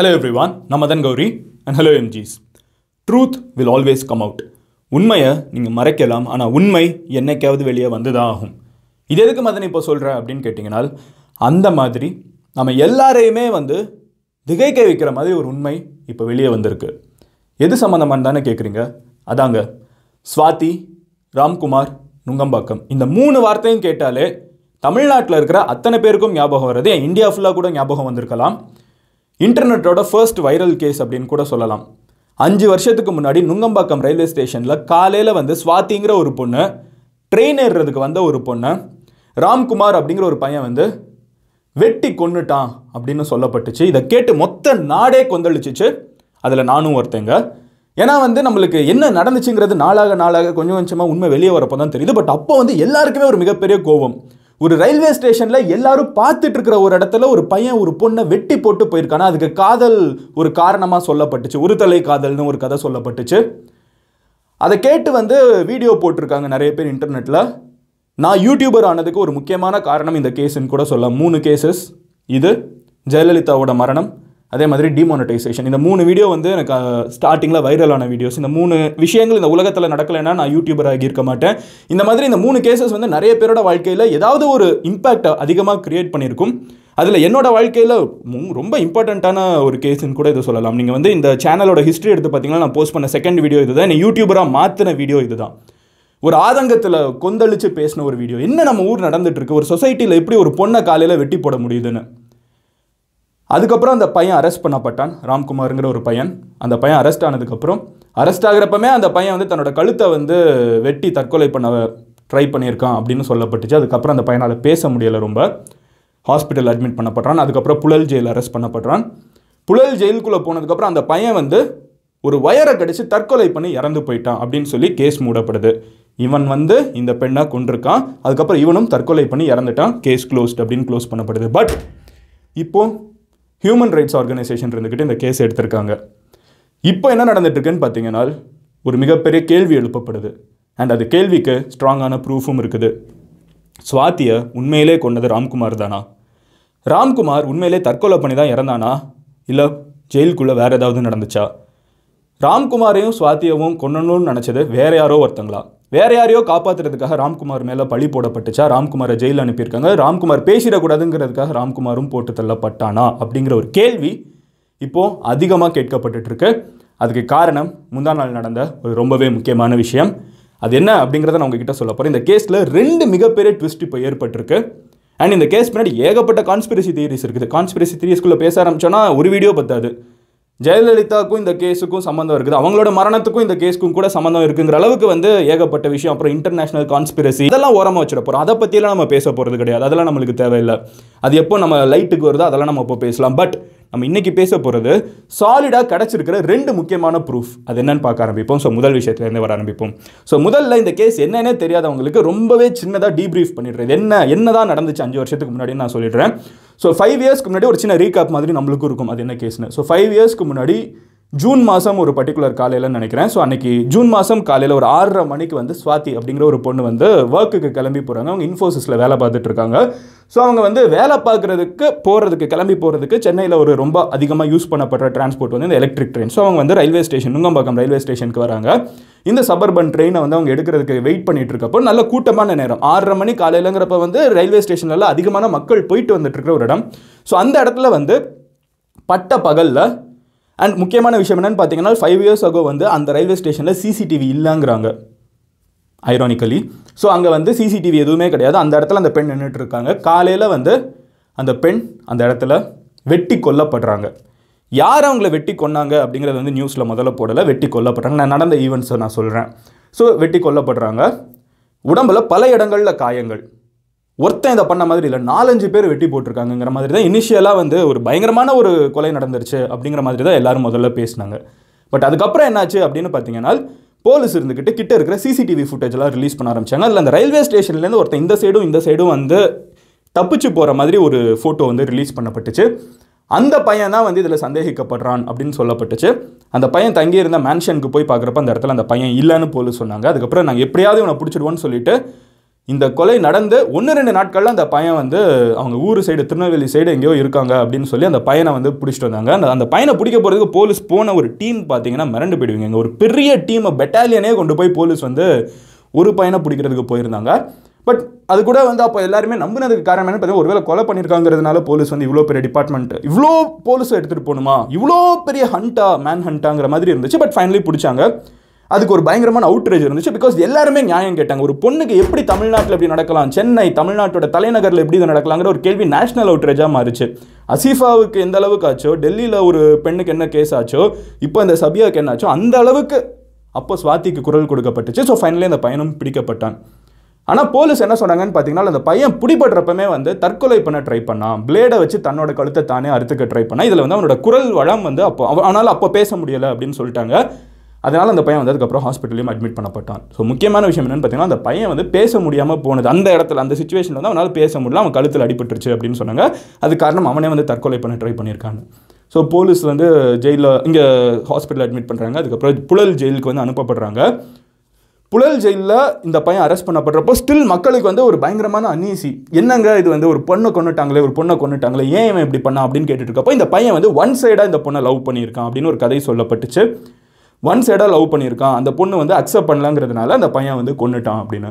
hello everyone நான் Madan Gowri and hello MGs truth will always come out உண்மையை நீங்கள் மறைக்கலாம் ஆனால் உண்மை என்னைக்காவது வெளியே வந்துதான் ஆகும் இது எதுக்கு மதன் இப்போ சொல்கிற அப்படின்னு கேட்டிங்கன்னா அந்த மாதிரி நம்ம எல்லாரையுமே வந்து திகைக்க வைக்கிற மாதிரி ஒரு உண்மை இப்போ வெளியே வந்திருக்கு எது சம்மந்தமானு தானே கேட்குறீங்க அதாங்க ஸ்வாதி ராம்குமார் நுங்கம்பாக்கம் இந்த மூணு வார்த்தையும் கேட்டாலே தமிழ்நாட்டில் இருக்கிற அத்தனை பேருக்கும் ஞாபகம் வர்றது இந்தியா ஃபுல்லாக கூட ஞாபகம் வந்திருக்கலாம் இன்டர்நெட்டோட ஃபர்ஸ்ட் வைரல் கேஸ் அப்படின்னு கூட சொல்லலாம் அஞ்சு வருஷத்துக்கு முன்னாடி நுங்கம்பாக்கம் ரயில்வே ஸ்டேஷனில் காலையில் வந்து சுவாத்திங்கிற ஒரு பொண்ணு ட்ரெயின் ஏறுறதுக்கு வந்த ஒரு பொண்ணு ராம்குமார் அப்படிங்கிற ஒரு பையன் வந்து வெட்டி கொண்டுட்டான் அப்படின்னு சொல்லப்பட்டுச்சு இதை கேட்டு மொத்த நாடே கொந்தளிச்சிச்சு அதில் நானும் ஒருத்தங்க ஏன்னா வந்து நம்மளுக்கு என்ன நடந்துச்சுங்கிறது நாளாக நாளாக கொஞ்சம் கொஞ்சமாக உண்மை வெளியே வரப்போ தான் தெரியுது பட் அப்போ வந்து எல்லாருக்குமே ஒரு மிகப்பெரிய கோபம் ஒரு ரயில்வே ஸ்டேஷனில் எல்லாரும் பார்த்துட்டு இருக்கிற ஒரு இடத்துல ஒரு பையன் ஒரு பொண்ணை வெட்டி போட்டு போயிருக்கானா அதுக்கு காதல் ஒரு காரணமாக சொல்லப்பட்டுச்சு ஒரு தலை காதல்னு ஒரு கதை சொல்லப்பட்டுச்சு அதை கேட்டு வந்து வீடியோ போட்டிருக்காங்க நிறைய பேர் இன்டர்நெட்டில் நான் யூடியூபர் ஆனதுக்கு ஒரு முக்கியமான காரணம் இந்த கேஸுன்னு கூட சொல்லலாம் மூணு கேசஸ் இது ஜெயலலிதாவோட மரணம் அதே மாதிரி டிமானிட்டைசேஷன் இந்த மூணு வீடியோ வந்து எனக்கு ஸ்டார்டிங்கில் வைரலான வீடியோஸ் இந்த மூணு விஷயங்கள் இந்த உலகத்தில் நடக்கலைன்னா நான் யூடியூபர் ஆகியிருக்க மாட்டேன் இந்த மாதிரி இந்த மூணு கேசஸ் வந்து நிறைய பேரோட வாழ்க்கையில் ஏதாவது ஒரு இம்பேக்டை அதிகமாக க்ரியேட் பண்ணியிருக்கும் அதில் என்னோடய வாழ்க்கையில் ரொம்ப இம்பார்ட்டண்ட்டான ஒரு கேஸ்ன்னு கூட இதை சொல்லலாம் நீங்கள் வந்து இந்த சேனலோட ஹிஸ்ட்ரி எடுத்து பார்த்தீங்கன்னா நான் போஸ்ட் பண்ண செகண்ட் வீடியோ இது தான் என்னை யூடியூபராக மாற்றின வீடியோ இது ஒரு ஆதங்கத்தில் கொந்தளித்து பேசின ஒரு வீடியோ என்ன நம்ம ஊர் நடந்துகிட்ருக்கு ஒரு சொசைட்டியில் எப்படி ஒரு பொண்ணை காலையில் வெட்டி போட முடியுதுன்னு அதுக்கப்புறம் அந்த பையன் அரெஸ்ட் பண்ணப்பட்டான் ராம்குமாருங்கிற ஒரு பையன் அந்த பையன் அரெஸ்ட் ஆனதுக்கப்புறம் அரெஸ்ட் ஆகிறப்பமே அந்த பையன் வந்து தன்னோட கழுத்தை வந்து வெட்டி தற்கொலை பண்ண ட்ரை பண்ணியிருக்கான் அப்படின்னு சொல்லப்பட்டுச்சு அதுக்கப்புறம் அந்த பையனால் பேச முடியலை ரொம்ப ஹாஸ்பிட்டல் அட்மிட் பண்ணப்படுறான் அதுக்கப்புறம் புழல் ஜெயில் அரெஸ்ட் பண்ணப்படுறான் புழல் ஜெயிலுக்குள்ளே போனதுக்கப்புறம் அந்த பையன் வந்து ஒரு ஒயரை கடிச்சு தற்கொலை பண்ணி இறந்து போயிட்டான் அப்படின்னு சொல்லி கேஸ் மூடப்படுது இவன் வந்து இந்த பெண்ணை கொண்டிருக்கான் அதுக்கப்புறம் இவனும் தற்கொலை பண்ணி இறந்துட்டான் கேஸ் க்ளோஸ்ட் அப்படின்னு க்ளோஸ் பண்ணப்படுது பட் இப்போது ஹியூமன் ரைட்ஸ் ஆர்கனைசேஷன் இருந்துக்கிட்டு இந்த கேஸ் எடுத்திருக்காங்க இப்போ என்ன நடந்துட்டுருக்குன்னு பார்த்தீங்கன்னா ஒரு மிகப்பெரிய கேள்வி எழுப்பப்படுது அண்ட் அது கேள்விக்கு ஸ்ட்ராங்கான ப்ரூஃபும் இருக்குது சுவாத்தியை உண்மையிலே கொண்டது ராம்குமார் தானா ராம்குமார் உண்மையிலே தற்கொலை பண்ணி தான் இறந்தானா இல்லை ஜெயிலுக்குள்ளே வேறு ஏதாவது நடந்துச்சா ராம்குமாரையும் சுவாத்தியவும் கொண்டணும்னு நினச்சது வேறு யாரோ ஒருத்தங்களா வேற யாரையோ காப்பாற்றுறதுக்காக ராம்குமார் மேலே பழி போடப்பட்டுச்சா ராம்குமாரை ஜெயில் அனுப்பியிருக்காங்க ராம்குமார் பேசிடக்கூடாதுங்கிறதுக்காக ராம்குமாரும் போட்டு தள்ளப்பட்டானா அப்படிங்கிற ஒரு கேள்வி இப்போது அதிகமாக கேட்கப்பட்டுருக்கு அதுக்கு காரணம் முந்தா நாள் நடந்த ஒரு ரொம்பவே முக்கியமான விஷயம் அது என்ன அப்படிங்கிறத நான் உங்ககிட்ட சொல்ல போகிறேன் இந்த கேஸில் ரெண்டு மிகப்பெரிய ட்விஸ்ட் இப்போ ஏற்பட்டிருக்கு அண்ட் இந்த கேஸ் பின்னாடி ஏகப்பட்ட கான்ஸ்பிரசி தியரிஸ் இருக்குது கான்ஸ்பிரசி தியரிஸ்குள்ளே பேச ஆரம்பிச்சோன்னா ஒரு வீடியோ பத்தாது ஜெயலலிதாவுக்கும் இந்த கேஸுக்கும் சம்மந்தம் இருக்குது அவங்களோட மரணத்துக்கும் இந்த கேஸுக்கும் கூட சம்மந்தம் இருக்குங்கிற அளவுக்கு வந்து ஏகப்பட்ட விஷயம் அப்புறம் இன்டர்நேஷனல் கான்ஸ்பிரசி இதெல்லாம் ஓரமாக வச்சிட போகிறோம் அதை பற்றியெல்லாம் நம்ம பேச போகிறது கிடையாது அதெல்லாம் நம்மளுக்கு தேவையில்லை அது எப்போ நம்ம லைட்டுக்கு வருதோ அதெல்லாம் நம்ம இப்போ பேசலாம் பட் நம்ம இன்றைக்கி பேச போகிறது சாலிடாக கிடச்சிருக்கிற ரெண்டு முக்கியமான ப்ரூஃப் அது என்னென்னு பார்க்க ஆரம்பிப்போம் ஸோ முதல் விஷயத்துலேருந்து வர ஆரம்பிப்போம் ஸோ முதல்ல இந்த கேஸ் என்னென்னே தெரியாதவங்களுக்கு ரொம்பவே சின்னதாக டீப்ரீஃப் பண்ணிடுறது என்ன என்ன தான் நடந்துச்சு அஞ்சு வருஷத்துக்கு முன்னாடி நான் சொல்லிடுறேன் ஸோ ஃபைவ் இயர்ஸ்க்கு முன்னாடி ஒரு சின்ன ரீகேப் மாதிரி நம்மளுக்கும் இருக்கும் அது என்ன கேஸ்னு ஸோ ஃபைவ் இயர்ஸ்க்கு முன்னாடி ஜூன் மாதம் ஒரு பர்டிகுலர் காலையில் நினைக்கிறேன் ஸோ அன்னைக்கு ஜூன் மாதம் காலையில் ஒரு ஆறரை மணிக்கு வந்து சுவாதி அப்படிங்கிற ஒரு பொண்ணு வந்து ஒர்க்குக்கு கிளம்பி போகிறாங்க அவங்க இன்ஃபோசிஸில் வேலை பார்த்துட்டு இருக்காங்க ஸோ அவங்க வந்து வேலை பார்க்குறதுக்கு போகிறதுக்கு கிளம்பி போகிறதுக்கு சென்னையில் ஒரு ரொம்ப அதிகமாக யூஸ் பண்ணப்படுற டிரான்ஸ்போர்ட் வந்து இந்த எலக்ட்ரிக் ட்ரெயின் ஸோ அவங்க வந்து ரயில்வே ஸ்டேஷன் நுங்கம்பாக்கம் ரயில்வே ஸ்டேஷனுக்கு வராங்க இந்த சபர்பன் ட்ரெயினை வந்து அவங்க எடுக்கிறதுக்கு வெயிட் பண்ணிட்டு இருக்கப்போ நல்ல கூட்டமான நேரம் ஆறரை மணி காலையிலங்கிறப்ப வந்து ரயில்வே ஸ்டேஷன்லாம் அதிகமான மக்கள் போயிட்டு வந்துட்டு இருக்கிற ஒரு இடம் ஸோ அந்த இடத்துல வந்து பட்ட பகலில் அண்ட் முக்கியமான விஷயம் என்னென்னு பார்த்தீங்கன்னா ஃபைவ் இயர்ஸ் அகோ வந்து அந்த ரயில்வே ஸ்டேஷனில் சிசிடிவி இல்லைங்கிறாங்க ஐரானிக்கலி ஸோ அங்கே வந்து சிசிடிவி எதுவுமே கிடையாது அந்த இடத்துல அந்த பெண் நின்றுட்டு இருக்காங்க காலையில் வந்து அந்த பெண் அந்த இடத்துல வெட்டி கொல்லப்படுறாங்க யார் அவங்கள வெட்டி கொண்டாங்க அப்படிங்கிறது வந்து நியூஸில் முதல்ல போடலை வெட்டி கொல்லப்படுறாங்க நான் நடந்த ஈவெண்ட்ஸை நான் சொல்கிறேன் ஸோ வெட்டி கொல்லப்படுறாங்க உடம்பில் பல இடங்களில் காயங்கள் ஒருத்தன் இதை பண்ண மாதிரி இல்லை நாலஞ்சு பேர் வெட்டி போட்டிருக்காங்கங்கிற மாதிரி தான் இனிஷியலாக வந்து ஒரு பயங்கரமான ஒரு கொலை நடந்துருச்சு அப்படிங்கிற மாதிரி தான் எல்லோரும் முதல்ல பேசினாங்க பட் அதுக்கப்புறம் என்னாச்சு அப்படின்னு பார்த்தீங்கன்னா போலீஸ் இருந்துக்கிட்டு கிட்ட இருக்கிற சிசிடிவி ஃபுட்டேஜ்லாம் ரிலீஸ் பண்ண ஆரம்பிச்சாங்க அதில் அந்த ரயில்வே ஸ்டேஷன்லேருந்து ஒருத்தன் இந்த சைடும் இந்த சைடும் வந்து தப்பிச்சு போகிற மாதிரி ஒரு ஃபோட்டோ வந்து ரிலீஸ் பண்ணப்பட்டுச்சு அந்த பையன் தான் வந்து இதில் சந்தேகிக்கப்படுறான் அப்படின்னு சொல்லப்பட்டுச்சு அந்த பையன் தங்கியிருந்த மேன்ஷனுக்கு போய் பார்க்குறப்ப அந்த இடத்துல அந்த பையன் இல்லைன்னு போலீஸ் சொன்னாங்க அதுக்கப்புறம் நாங்கள் எப்படியாவது இவனை பிடிச்சிடுவோன்னு சொல்லிட்டு இந்த கொலை நடந்து ஒன்று ரெண்டு நாட்களில் அந்த பையன் வந்து அவங்க ஊர் சைடு திருநெல்வேலி சைடு எங்கேயோ இருக்காங்க அப்படின்னு சொல்லி அந்த பையனை வந்து பிடிச்சிட்டு வந்தாங்க அந்த அந்த பையனை பிடிக்க போகிறதுக்கு போலீஸ் போன ஒரு டீம் பார்த்தீங்கன்னா மிரண்டு போயிடுவீங்க இங்கே ஒரு பெரிய டீமை பெட்டாலியனே கொண்டு போய் போலீஸ் வந்து ஒரு பையனை பிடிக்கிறதுக்கு போயிருந்தாங்க பட் அது கூட வந்து அப்போ எல்லாருமே நம்பினதுக்கு காரணம் என்ன பார்த்தீங்கன்னா ஒருவேளை கொலை பண்ணியிருக்காங்கிறதுனால போலீஸ் வந்து இவ்வளோ பெரிய டிபார்ட்மெண்ட் இவ்வளோ போலீஸ் எடுத்துகிட்டு போகணுமா இவ்வளோ பெரிய ஹண்டா மேன் ஹண்டாங்கிற மாதிரி இருந்துச்சு பட் ஃபைனலி பிடிச்சாங்க அதுக்கு ஒரு பயங்கரமான அவுட்ரேஜ் இருந்துச்சு பிகாஸ் எல்லாருமே நியாயம் கேட்டாங்க ஒரு பொண்ணுக்கு எப்படி தமிழ்நாட்டில் எப்படி நடக்கலாம் சென்னை தமிழ்நாட்டோட தலைநகரில் எப்படி இது நடக்கலாங்கிற ஒரு கேள்வி நேஷனல் அவுட்ரேஜாக மாறிச்சு அசீஃபாவுக்கு எந்த அளவுக்கு ஆச்சோ டெல்லியில் ஒரு பெண்ணுக்கு என்ன கேஸ் ஆச்சோ இப்போ இந்த சபியாவுக்கு என்ன ஆச்சோ அந்த அளவுக்கு அப்போ சுவாத்திக்கு குரல் கொடுக்கப்பட்டுச்சு ஸோ ஃபைனலி அந்த பையனும் பிடிக்கப்பட்டான் ஆனால் போலீஸ் என்ன சொன்னாங்கன்னு பார்த்தீங்கன்னா அந்த பையன் பிடிபடுறப்பமே வந்து தற்கொலை பண்ண ட்ரை பண்ணான் பிளேடை வச்சு தன்னோட கழுத்தை தானே அறுத்துக்க ட்ரை பண்ணான் இதில் வந்து அவனோட குரல் வளம் வந்து அப்போ அவனால் அப்போ பேச முடியலை அப்படின்னு சொல்லிட்டாங்க அதனால் அந்த பையன் வந்து அதுக்கப்புறம் ஹாஸ்பிட்டலையும் அட்மிட் பண்ணப்பட்டான் ஸோ முக்கியமான விஷயம் என்னென்னு பார்த்தீங்கன்னா அந்த பையன் வந்து பேச முடியாமல் போனது அந்த இடத்துல அந்த சுச்சுவேஷனில் வந்து அவனால் பேச முடியல அவன் கழுத்தில் அடிபட்டுருச்சு அப்படின்னு சொன்னாங்க அது காரணம் அவனே வந்து தற்கொலை பண்ண ட்ரை பண்ணியிருக்காங்க ஸோ போலீஸ் வந்து ஜெயிலில் இங்கே ஹாஸ்பிட்டல் அட்மிட் பண்ணுறாங்க அதுக்கப்புறம் புழல் ஜெயிலுக்கு வந்து அனுப்பப்படுறாங்க புழல் ஜெயிலில் இந்த பையன் அரெஸ்ட் பண்ணப்படுறப்போ ஸ்டில் மக்களுக்கு வந்து ஒரு பயங்கரமான அன்னீசி என்னங்க இது வந்து ஒரு பொண்ணை கொண்டுட்டாங்களே ஒரு பொண்ணை கொண்டுட்டாங்களே ஏன் இவன் இப்படி பண்ணா அப்படின்னு கேட்டுட்டு இருக்கப்போ இந்த பையன் வந்து ஒன் சைடாக இந்த பொண்ணை லவ் பண்ணியிருக்கான் அப்படின்னு ஒரு கதை சொல்லப்பட்டுச்சு ஒன் சைடாக லவ் பண்ணியிருக்கான் அந்த பொண்ணு வந்து அக்செப்ட் பண்ணலாங்கிறதுனால அந்த பையன் வந்து கொண்டுட்டான் அப்படின்னு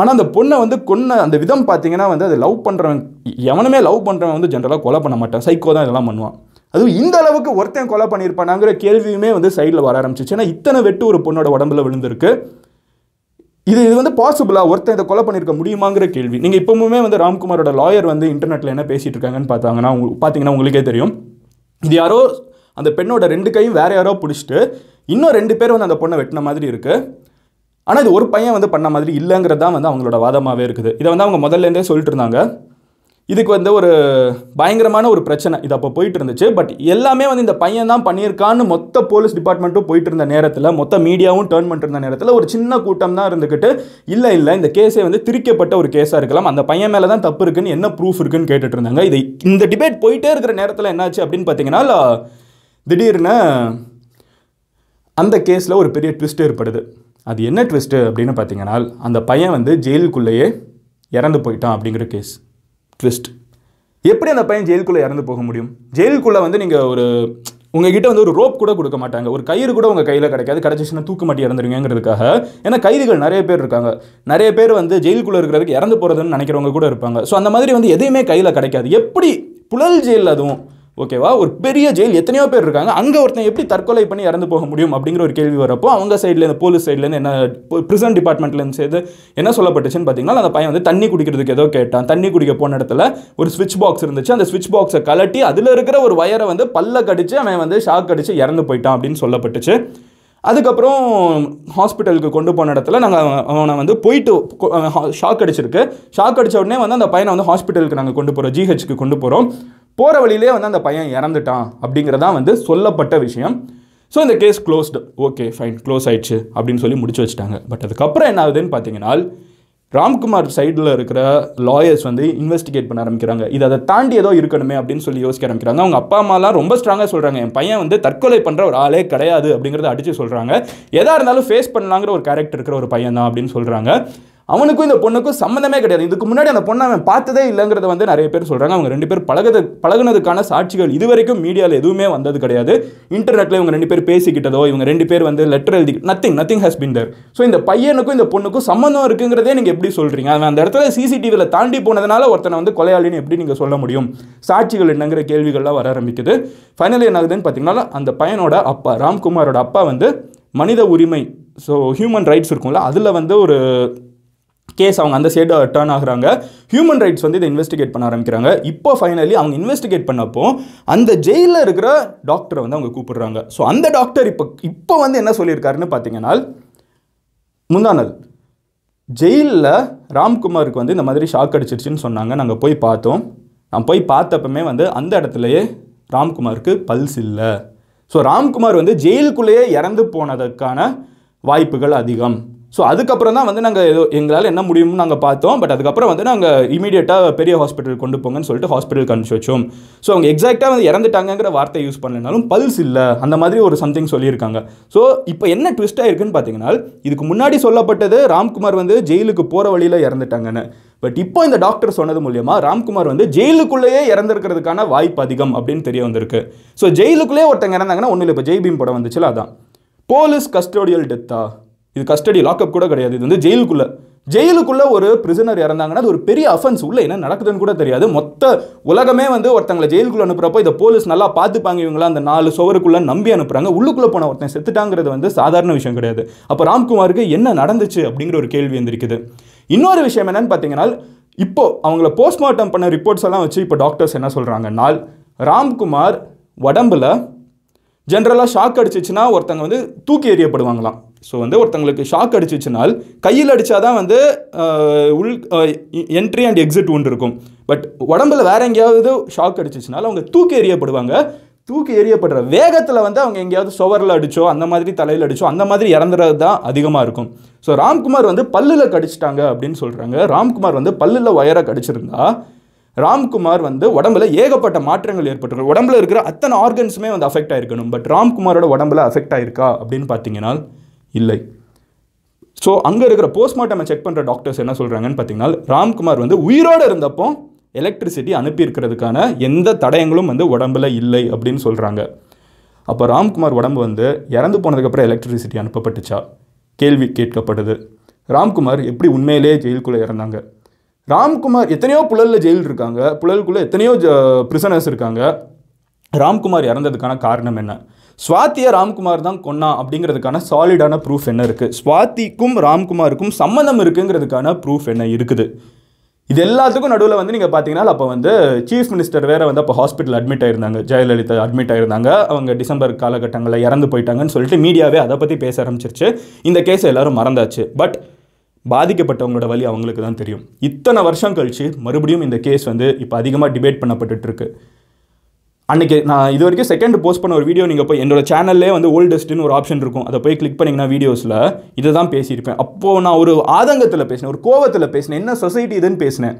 ஆனால் அந்த பொண்ணை வந்து கொன்ன அந்த விதம் பார்த்தீங்கன்னா வந்து அது லவ் பண்ணுறவன் எவனுமே லவ் பண்ணுறவன் வந்து ஜென்ரலாக கொலை பண்ண மாட்டான் சைக்கோ தான் இதெல்லாம் பண்ணுவான் அதுவும் இந்த அளவுக்கு ஒருத்தன் கொலை பண்ணியிருப்பானாங்கிற கேள்வியுமே வந்து சைடில் வர ஆரம்பிச்சிச்சு ஏன்னா இத்தனை வெட்டு ஒரு பொண்ணோட உடம்புல விழுந்திருக்கு இது இது வந்து பாசிபிளாக ஒருத்தன் இதை கொலை பண்ணியிருக்க முடியுமாங்கிற கேள்வி நீங்கள் இப்போவுமே வந்து ராம்குமாரோட லாயர் வந்து இன்டர்நெட்டில் என்ன பேசிகிட்டு இருக்காங்கன்னு பார்த்தாங்கன்னா உங்களுக்கு பார்த்தீங்கன்னா உங்களுக்கே தெரியும் இது யாரோ அந்த பெண்ணோட ரெண்டு கையும் வேறு யாரோ பிடிச்சிட்டு இன்னும் ரெண்டு பேர் வந்து அந்த பொண்ணை வெட்டின மாதிரி இருக்குது ஆனால் இது ஒரு பையன் வந்து பண்ண மாதிரி இல்லைங்கிறது தான் வந்து அவங்களோட வாதமாகவே இருக்குது இதை வந்து அவங்க முதல்லேருந்தே சொல்லிட்டு இருந்தாங்க இதுக்கு வந்து ஒரு பயங்கரமான ஒரு பிரச்சனை இது அப்போ போயிட்டு இருந்துச்சு பட் எல்லாமே வந்து இந்த பையன் தான் பண்ணியிருக்கான்னு மொத்த போலீஸ் டிபார்ட்மெண்ட்டும் போயிட்டு இருந்த நேரத்தில் மொத்த மீடியாவும் டேர்ன் பண்ணிட்டு இருந்த நேரத்தில் ஒரு சின்ன கூட்டம் தான் இருந்துக்கிட்டு இல்லை இல்லை இந்த கேஸே வந்து திரிக்கப்பட்ட ஒரு கேஸாக இருக்கலாம் அந்த பையன் மேலே தான் தப்பு இருக்குன்னு என்ன ப்ரூஃப் இருக்குன்னு கேட்டுட்டு இருந்தாங்க இது இந்த டிபேட் போயிட்டே இருக்கிற நேரத்தில் என்னாச்சு அப்படின்னு பார்த்தீங்கன்னா திடீர்னு அந்த கேஸில் ஒரு பெரிய ட்விஸ்ட் ஏற்படுது அது என்ன ட்விஸ்ட்டு அப்படின்னு பார்த்தீங்கன்னா அந்த பையன் வந்து ஜெயிலுக்குள்ளேயே இறந்து போயிட்டான் அப்படிங்கிற கேஸ் ட்விஸ்ட் எப்படி அந்த பையன் ஜெயிலுக்குள்ளே இறந்து போக முடியும் ஜெயிலுக்குள்ளே வந்து நீங்கள் ஒரு உங்ககிட்ட வந்து ஒரு ரோப் கூட கொடுக்க மாட்டாங்க ஒரு கயிறு கூட உங்கள் கையில் கிடைக்காது கிடச்சிச்சுன்னா தூக்க மாட்டி இறந்துருங்கிறதுக்காக ஏன்னா கைதிகள் நிறைய பேர் இருக்காங்க நிறைய பேர் வந்து ஜெயிலுக்குள்ளே இருக்கிறதுக்கு இறந்து போகிறதுன்னு நினைக்கிறவங்க கூட இருப்பாங்க ஸோ அந்த மாதிரி வந்து எதையுமே கையில் கிடைக்காது எப்படி புழல் ஜெயிலில் அதுவும் ஓகேவா ஒரு பெரிய ஜெயில் எத்தனையோ பேர் இருக்காங்க அங்கே ஒருத்தன் எப்படி தற்கொலை பண்ணி இறந்து போக முடியும் அப்படிங்கிற ஒரு கேள்வி வரப்போ அவங்க சைட்லேருந்து போலீஸ் சைட்லேருந்து என்ன ப்ரிசன் டிபார்ட்மெண்ட்லேருந்து சேர்ந்து என்ன சொல்லப்பட்டுச்சுன்னு பார்த்தீங்கன்னா அந்த பையன் வந்து தண்ணி குடிக்கிறதுக்கு ஏதோ கேட்டான் தண்ணி குடிக்க போன இடத்துல ஒரு ஸ்விட்ச் பாக்ஸ் இருந்துச்சு அந்த ஸ்விட்ச் பாக்ஸை கலட்டி அதில் இருக்கிற ஒரு வயரை வந்து பல்ல கடிச்சு அவன் வந்து ஷாக் அடித்து இறந்து போயிட்டான் அப்படின்னு சொல்லப்பட்டுச்சு அதுக்கப்புறம் ஹாஸ்பிட்டலுக்கு கொண்டு போன இடத்துல நாங்கள் அவனை வந்து போயிட்டு ஷாக் அடிச்சிருக்கு ஷாக் அடித்த உடனே வந்து அந்த பையனை வந்து ஹாஸ்பிட்டலுக்கு நாங்கள் கொண்டு போகிறோம் ஜிஹெச்சுக்கு கொண்டு போகிறோம் போகிற வழியிலே வந்து அந்த பையன் இறந்துட்டான் அப்படிங்கிறதான் வந்து சொல்லப்பட்ட விஷயம் ஸோ இந்த case closed okay fine close ஆயிடுச்சு அப்படின்னு சொல்லி முடிச்சு வச்சுட்டாங்க பட் அதுக்கப்புறம் என்ன ஆகுதுன்னு பார்த்தீங்கன்னா ராம்குமார் சைடில் இருக்கிற லாயர்ஸ் வந்து இன்வெஸ்டிகேட் பண்ண ஆரம்பிக்கிறாங்க இது அதை தாண்டி ஏதோ இருக்கணுமே அப்படின்னு சொல்லி யோசிக்க ஆரம்பிக்கிறாங்க அவங்க அப்பா அம்மாலாம் ரொம்ப ஸ்ட்ராங்காக சொல்கிறாங்க என் பையன் வந்து தற்கொலை பண்ணுற ஒரு ஆளே கிடையாது அப்படிங்கிறத அடித்து சொல்கிறாங்க எதாக இருந்தாலும் ஃபேஸ் பண்ணலாங்கிற ஒரு கேரக்டர் இருக்கிற ஒரு பையன் தான் அப்படின்னு சொல்கிறாங்க அவனுக்கும் இந்த பொண்ணுக்கும் சம்மந்தமே கிடையாது இதுக்கு முன்னாடி அந்த பொண்ணை அவன் பார்த்ததே இல்லைங்கிறத வந்து நிறைய பேர் சொல்கிறாங்க அவங்க ரெண்டு பேர் பழகது பழகுனதுக்கான சாட்சிகள் இது வரைக்கும் மீடியாவில் எதுவுமே வந்தது கிடையாது இன்டர்நெட்டில் இவங்க ரெண்டு பேர் பேசிக்கிட்டதோ இவங்க ரெண்டு பேர் வந்து லெட்டர் எழுதி nothing nothing has been there so இந்த பையனுக்கும் இந்த பொண்ணுக்கும் சம்மந்தம் இருக்குங்கிறதே நீங்கள் எப்படி சொல்கிறீங்க அவன் அந்த இடத்துல சிசிடிவியில் தாண்டி போனதுனால ஒருத்தனை வந்து கொலையாளின்னு எப்படி நீங்கள் சொல்ல முடியும் சாட்சிகள் என்னங்கிற கேள்விகள்லாம் வர ஆரம்பிக்குது ஃபைனலி என்ன ஆகுதுன்னு அந்த பையனோட அப்பா ராம்குமாரோட அப்பா வந்து மனித உரிமை ஸோ ஹியூமன் ரைட்ஸ் இருக்கும்ல அதில் வந்து ஒரு கேஸ் அவங்க அந்த சைடு டேர்ன் ஆகுறாங்க ஹியூமன் ரைட்ஸ் வந்து இதை இன்வெஸ்டிகேட் பண்ண ஆரம்பிக்கிறாங்க இப்போ ஃபைனலி அவங்க இன்வெஸ்டிகேட் பண்ணப்போ அந்த ஜெயிலில் இருக்கிற டாக்டரை வந்து அவங்க கூப்பிடுறாங்க ஸோ அந்த டாக்டர் இப்போ இப்போ வந்து என்ன சொல்லியிருக்காருன்னு பார்த்தீங்கன்னா முந்தானல் ஜெயிலில் ராம்குமாருக்கு வந்து இந்த மாதிரி ஷாக் அடிச்சிருச்சுன்னு சொன்னாங்க நாங்கள் போய் பார்த்தோம் நான் போய் பார்த்தப்பமே வந்து அந்த இடத்துலையே ராம்குமாருக்கு பல்ஸ் இல்லை ஸோ ராம்குமார் வந்து ஜெயிலுக்குள்ளேயே இறந்து போனதுக்கான வாய்ப்புகள் அதிகம் ஸோ அதுக்கப்புறம் தான் வந்து நாங்கள் ஏதோ எங்களால் என்ன முடியும்னு நாங்கள் பார்த்தோம் பட் அதுக்கப்புறம் வந்து நாங்கள் இமீடியட்டாக பெரிய ஹாஸ்பிட்டல் கொண்டு போங்கன்னு சொல்லிட்டு ஹாஸ்பிட்டல் அனுப்பிச்சி வச்சோம் ஸோ அவங்க எக்ஸாக்டாக வந்து இறந்துட்டாங்கிற வார்த்தை யூஸ் பண்ணலனாலும் பல்ஸ் இல்லை அந்த மாதிரி ஒரு சம்திங் சொல்லியிருக்காங்க ஸோ இப்போ என்ன ட்விஸ்ட்டாக இருக்குன்னு பார்த்தீங்கன்னா இதுக்கு முன்னாடி சொல்லப்பட்டது ராம்குமார் வந்து ஜெயிலுக்கு போகிற வழியில் இறந்துட்டாங்கன்னு பட் இப்போ இந்த டாக்டர் சொன்னது மூலியமாக ராம்குமார் வந்து ஜெயிலுக்குள்ளேயே இறந்துருக்கிறதுக்கான வாய்ப்பு அதிகம் அப்படின்னு தெரிய வந்திருக்கு ஸோ ஜெயிலுக்குள்ளேயே ஒருத்தங்க இறந்தாங்கன்னா ஒன்றும் இல்லை இப்போ ஜெய்பீம் படம் வந்துச்சுல அதான் போலீஸ் கஸ்டோடியல் டெத்தா இது கஸ்டடி லாக்அப் கூட கிடையாது இது வந்து ஜெயிலுக்குள்ளே ஜெயிலுக்குள்ளே ஒரு பிரிசனர் இறந்தாங்கன்னா அது ஒரு பெரிய அஃபென்ஸ் உள்ள என்ன நடக்குதுன்னு கூட தெரியாது மொத்த உலகமே வந்து ஒருத்தங்களை ஜெயிலுக்குள்ள அனுப்புறப்போ இதை போலீஸ் நல்லா பார்த்துப்பாங்க இவங்களாம் அந்த நாலு சுவருக்குள்ளே நம்பி அனுப்புகிறாங்க உள்ளுக்குள்ளே போன ஒருத்தன் செத்துட்டாங்கிறது வந்து சாதாரண விஷயம் கிடையாது அப்போ ராம்குமாருக்கு என்ன நடந்துச்சு அப்படிங்கிற ஒரு கேள்வி வந்திருக்குது இன்னொரு விஷயம் என்னன்னு பார்த்தீங்கன்னா இப்போ அவங்கள போஸ்ட்மார்ட்டம் பண்ண ரிப்போர்ட்ஸ் எல்லாம் வச்சு இப்போ டாக்டர்ஸ் என்ன நாள் ராம்குமார் உடம்புல ஜென்ரலாக ஷாக் அடிச்சிச்சுன்னா ஒருத்தங்க வந்து தூக்கி எறியப்படுவாங்களாம் ஸோ வந்து ஒருத்தங்களுக்கு ஷாக் அடிச்சிச்சுனால் கையில் அடித்தா தான் வந்து உள் என்ட்ரி அண்ட் எக்ஸிட் ஒன்று இருக்கும் பட் உடம்புல வேறு எங்கேயாவது ஷாக் அடிச்சிச்சுனால அவங்க தூக்கி எறியப்படுவாங்க தூக்கி எறியப்படுற வேகத்தில் வந்து அவங்க எங்கேயாவது சுவரில் அடித்தோ அந்த மாதிரி தலையில் அடித்தோ அந்த மாதிரி இறந்துறது தான் அதிகமாக இருக்கும் ஸோ ராம்குமார் வந்து பல்லில் கடிச்சிட்டாங்க அப்படின்னு சொல்கிறாங்க ராம்குமார் வந்து பல்லில் ஒயரை கடிச்சிருந்தா ராம்குமார் வந்து உடம்புல ஏகப்பட்ட மாற்றங்கள் ஏற்பட்டிருக்கும் உடம்புல இருக்கிற அத்தனை ஆர்கன்ஸுமே வந்து அஃபெக்ட் ஆகிருக்கணும் பட் ராம்குமாரோட உடம்புல அஃபெக்ட் ஆயிருக்கா அப்படின்னு பார்த்தீங்கன்னா இல்லை ஸோ அங்கே இருக்கிற போஸ்ட்மார்ட்டம் செக் பண்ணுற டாக்டர்ஸ் என்ன சொல்கிறாங்கன்னு பார்த்தீங்கன்னா ராம்குமார் வந்து உயிரோடு இருந்தப்போ எலக்ட்ரிசிட்டி அனுப்பியிருக்கிறதுக்கான எந்த தடயங்களும் வந்து உடம்புல இல்லை அப்படின்னு சொல்கிறாங்க அப்போ ராம்குமார் உடம்பு வந்து இறந்து போனதுக்கப்புறம் எலக்ட்ரிசிட்டி அனுப்பப்பட்டுச்சா கேள்வி கேட்கப்படுது ராம்குமார் எப்படி உண்மையிலேயே ஜெயிலுக்குள்ளே இறந்தாங்க ராம்குமார் எத்தனையோ புழலில் ஜெயில் இருக்காங்க புழலுக்குள்ளே எத்தனையோ ப்ரிசனர்ஸ் இருக்காங்க ராம்குமார் இறந்ததுக்கான காரணம் என்ன சுவாத்தியை ராம்குமார் தான் கொன்னா அப்படிங்கிறதுக்கான சாலிடான ப்ரூஃப் என்ன இருக்குது சுவாத்திக்கும் ராம்குமாருக்கும் சம்மந்தம் இருக்குங்கிறதுக்கான ப்ரூஃப் என்ன இருக்குது இது எல்லாத்துக்கும் நடுவில் வந்து நீங்கள் பார்த்தீங்கன்னா அப்போ வந்து சீஃப் மினிஸ்டர் வேறு வந்து அப்போ ஹாஸ்பிட்டல் அட்மிட் ஆயிருந்தாங்க ஜெயலலிதா அட்மிட் ஆயிருந்தாங்க அவங்க டிசம்பர் காலகட்டங்களில் இறந்து போயிட்டாங்கன்னு சொல்லிட்டு மீடியாவே அதை பற்றி பேச ஆரம்பிச்சிருச்சு இந்த கேஸை எல்லோரும் மறந்தாச்சு பட் பாதிக்கப்பட்டவங்களோட வழி அவங்களுக்கு தான் தெரியும் இத்தனை வருஷம் கழித்து மறுபடியும் இந்த கேஸ் வந்து இப்போ அதிகமாக டிபேட் பண்ணப்பட்டுருக்கு அன்றைக்கி நான் இது வரைக்கும் செகண்ட் போஸ்ட் பண்ண ஒரு வீடியோ நீங்கள் போய் என்னோட சேனல்லே வந்து ஓல்டஸ்ட்னு ஒரு ஆப்ஷன் இருக்கும் அதை போய் கிளிக் பண்ணிங்கன்னா வீடியோஸில் இதை தான் பேசியிருப்பேன் அப்போது நான் ஒரு ஆதங்கத்தில் பேசினேன் ஒரு கோவத்தில் பேசினேன் என்ன சொசைட்டி இதுன்னு பேசினேன்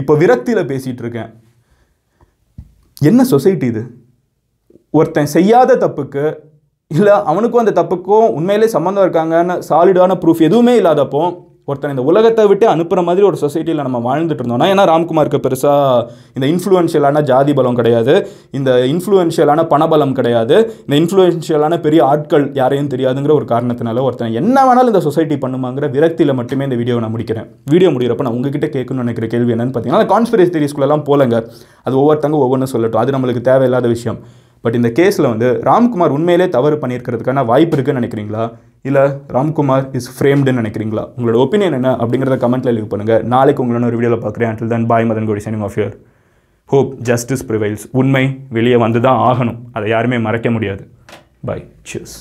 இப்போ விரக்தியில் பேசிகிட்டு இருக்கேன் என்ன சொசைட்டி இது ஒருத்தன் செய்யாத தப்புக்கு இல்லை அவனுக்கும் அந்த தப்புக்கும் உண்மையிலே சம்மந்தம் இருக்காங்கன்னு சாலிடான ப்ரூஃப் எதுவுமே இல்லாதப்போ ஒருத்தன் இந்த உலகத்தை விட்டு அனுப்புகிற மாதிரி ஒரு சொசைட்டியில் நம்ம வாழ்ந்துட்டு இருந்தோம்னா ஏன்னா ராம்குமாருக்கு பெருசாக இந்த இன்ஃப்ளூயன்ஷியலான ஜாதி பலம் கிடையாது இந்த இன்ஃப்ளூயன்ஷியலான பணபலம் கிடையாது இந்த இன்ஃப்ளூயன்ஷியலான பெரிய ஆட்கள் யாரையும் தெரியாதுங்கிற ஒரு காரணத்தினால ஒருத்தன் என்ன வேணாலும் இந்த சொசைட்டி பண்ணுமாங்கிற விரக்தியில் மட்டுமே இந்த வீடியோவை நான் முடிக்கிறேன் வீடியோ முடிகிறப்ப நான் உங்ககிட்ட கேட்கணும்னு நினைக்கிற கேள்வி என்னன்னு பார்த்தீங்கன்னா கான்ஸ்பிரசி தேரிஸ்குள்ளெல்லாம் போலங்க அது ஒவ்வொருத்தங்க ஒவ்வொன்றும் சொல்லட்டும் அது நம்மளுக்கு தேவையில்லாத விஷயம் பட் இந்த கேஸில் வந்து ராம்குமார் உண்மையிலே தவறு பண்ணியிருக்கிறதுக்கான வாய்ப்பு இருக்குன்னு நினைக்கிறீங்களா இல்லை ராம்குமார் இஸ் ஃப்ரேம்டுன்னு நினைக்கிறீங்களா உங்களோட ஒப்பீனியன் என்ன அப்படிங்கிறத கமெண்ட்டில் லீவ் பண்ணுங்கள் நாளைக்கு உங்களோட ஒரு வீடியோவில் பார்க்குறேன் until than by Madan Gowri cinema off hope justice prevails உண்மை வெளியே வந்து தான் ஆகணும் அதை யாருமே மறைக்க முடியாது பை சியர்ஸ்